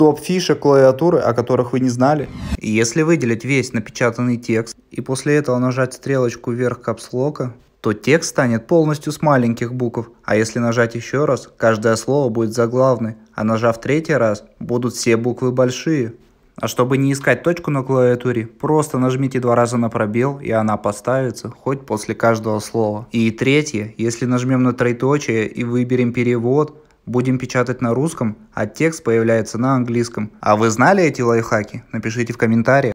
топ-фишек клавиатуры, о которых вы не знали. Если выделить весь напечатанный текст и после этого нажать стрелочку вверх капслока, то текст станет полностью с маленьких букв, а если нажать еще раз, каждое слово будет заглавное, а нажав третий раз, будут все буквы большие. А чтобы не искать точку на клавиатуре, просто нажмите два раза на пробел, и она поставится, хоть после каждого слова. И третье, если нажмем на троеточие и выберем перевод, Будем печатать на русском, а текст появляется на английском. А вы знали эти лайфхаки? Напишите в комментариях.